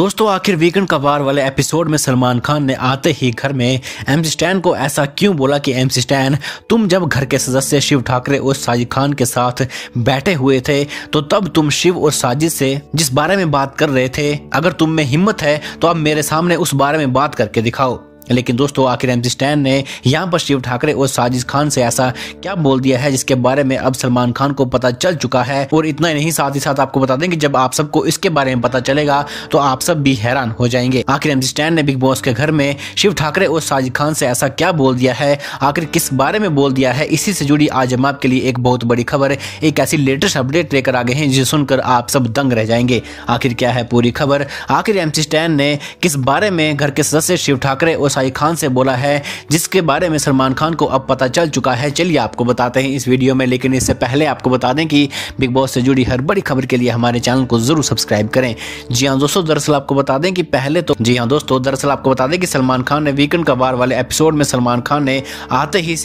दोस्तों आखिर वीकेंड वार वाले एपिसोड में सलमान खान ने आते ही घर में एम स्टैन को ऐसा क्यों बोला कि एम स्टैन तुम जब घर के सदस्य शिव ठाकरे और साजिद खान के साथ बैठे हुए थे तो तब तुम शिव और साजिद से जिस बारे में बात कर रहे थे अगर तुम में हिम्मत है तो अब मेरे सामने उस बारे में बात करके दिखाओ लेकिन दोस्तों आखिर एम स्टैन ने यहाँ पर शिव ठाकरे और साजिद खान से ऐसा क्या बोल दिया है जिसके बारे में अब सलमान खान को पता चल चुका है और इतना ही नहीं साथ ही साथ आपको बता दें कि जब आप सबको इसके बारे में पता चलेगा तो आप सब भी हैरान हो जाएंगे आखिर एम स्टैन ने बिग बॉस के घर में शिव ठाकरे और साजिद खान से ऐसा क्या बोल दिया है आखिर किस बारे में बोल दिया है इसी से जुड़ी आज हम आपके लिए एक बहुत बड़ी खबर एक ऐसी लेटेस्ट अपडेट लेकर आ गए हैं जिसे सुनकर आप सब दंग रह जाएंगे आखिर क्या है पूरी खबर आखिर एम स्टैन ने किस बारे में घर के सदस्य शिव ठाकरे और शाही खान से बोला है जिसके बारे में सलमान खान को अब पता चल चुका है चलिए आपको बताते हैं इस वीडियो में लेकिन इससे पहले आपको बता दें कि बिग बॉस से जुड़ी हर बड़ी खबर के लिए हमारे चैनल को जरूर सब्सक्राइब करें जी हाँ दोस्तों दरअसल आपको बता दें कि पहले तो जी हाँ दोस्तों दरअसल आपको बता दें कि सलमान खान ने वीकेंड का वार वाले एपिसोड में सलमान खान ने आते ही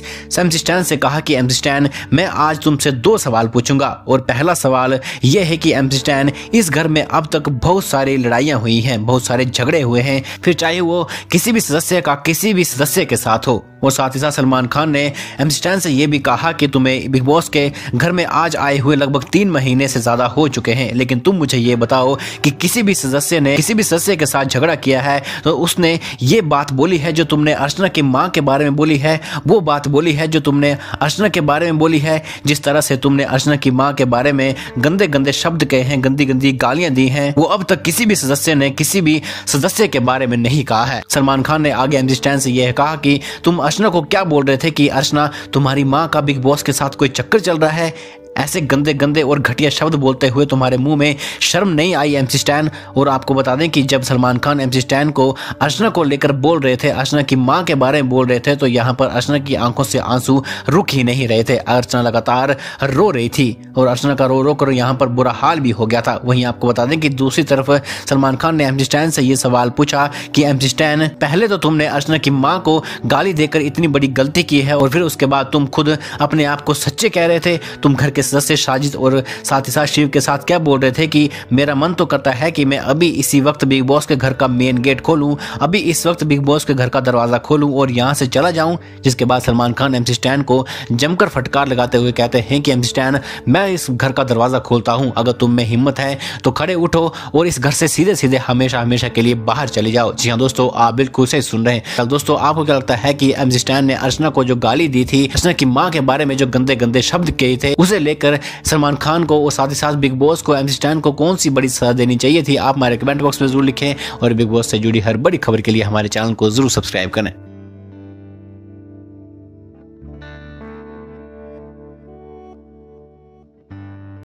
एम स्टैन से कहा कि एम स्टैन मैं आज तुमसे दो सवाल पूछूंगा और पहला सवाल यह है कि एम स्टैन इस घर में अब तक बहुत सारी लड़ाइयाँ हुई हैं बहुत सारे झगड़े हुए हैं फिर चाहे वो किसी भी सदस्य सदस्य का किसी भी सदस्य के साथ हो और साथ ही साथ सलमान खान ने एम स्टैन से ये भी कहा कि तुम्हें बिग बॉस के घर में आज आए हुए लगभग तीन महीने से ज्यादा हो चुके हैं लेकिन तुम मुझे ये बताओ कि किसी भी सदस्य ने किसी भी सदस्य के साथ झगड़ा किया है तो उसने ये बात बोली है जो तुमने अर्चना की माँ के बारे में बोली है वो बात बोली है जो तुमने अर्चना के बारे में बोली है जिस तरह से तुमने अर्चना की माँ के बारे में गंदे गंदे शब्द कहे हैं गंदी गंदी गालियां दी हैं वो अब तक किसी भी सदस्य ने किसी भी सदस्य के बारे में नहीं कहा है सलमान खान ने आगे एम्बिस्टैन से यह कहा कि तुम अर्चना को क्या बोल रहे थे कि अर्चना तुम्हारी माँ का बिग बॉस के साथ कोई चक्कर चल रहा है ऐसे गंदे गंदे और घटिया शब्द बोलते हुए तुम्हारे मुंह में शर्म नहीं आई एम स्टैन और आपको बता दें कि जब सलमान खान एम स्टैन को अर्चना को लेकर बोल रहे थे अर्चना की माँ के बारे में बोल रहे थे तो यहाँ पर अर्चना की आंखों से आंसू रुक ही नहीं रहे थे अर्चना लगातार रो रही थी और अर्चना का रो रो कर यहाँ पर बुरा हाल भी हो गया था वहीं आपको बता दें कि दूसरी तरफ सलमान खान ने एम स्टैन से ये सवाल पूछा कि एम स्टैन पहले तो तुमने अर्चना की माँ को गाली देकर इतनी बड़ी गलती की है और फिर उसके बाद तुम खुद अपने आप को सच्चे कह रहे थे तुम घर के इस सदस्य साजिद और साथ ही साथ शिव के साथ क्या बोल रहे थे कि मेरा मन तो करता है कि मैं अभी इसी वक्त बिग बॉस के घर का मेन गेट खोलूं अभी इस वक्त बिग बॉस के घर का दरवाज़ा खोलूं और यहां से चला जाऊं जिसके बाद सलमान खान एम स्टैन को जमकर फटकार लगाते हुए कहते हैं कि एम स्टैन मैं इस घर का दरवाज़ा खोलता हूँ अगर तुम में हिम्मत है तो खड़े उठो और इस घर से सीधे सीधे हमेशा हमेशा के लिए बाहर चले जाओ जी हाँ दोस्तों आप बिल्कुल सही सुन रहे हैं दोस्तों आपको क्या लगता है कि एम स्टैन ने अर्चना को जो गाली दी थी अर्चना की माँ के बारे में जो गंदे गंदे शब्द कहे थे उसे लेकर लेकर सलमान खान को और साथ ही साथ बिग बॉस को एम स्टैन को कौन सी बड़ी सजा देनी चाहिए थी आप हमारे कमेंट बॉक्स में जरूर लिखें और बिग बॉस से जुड़ी हर बड़ी खबर के लिए हमारे चैनल को जरूर सब्सक्राइब करें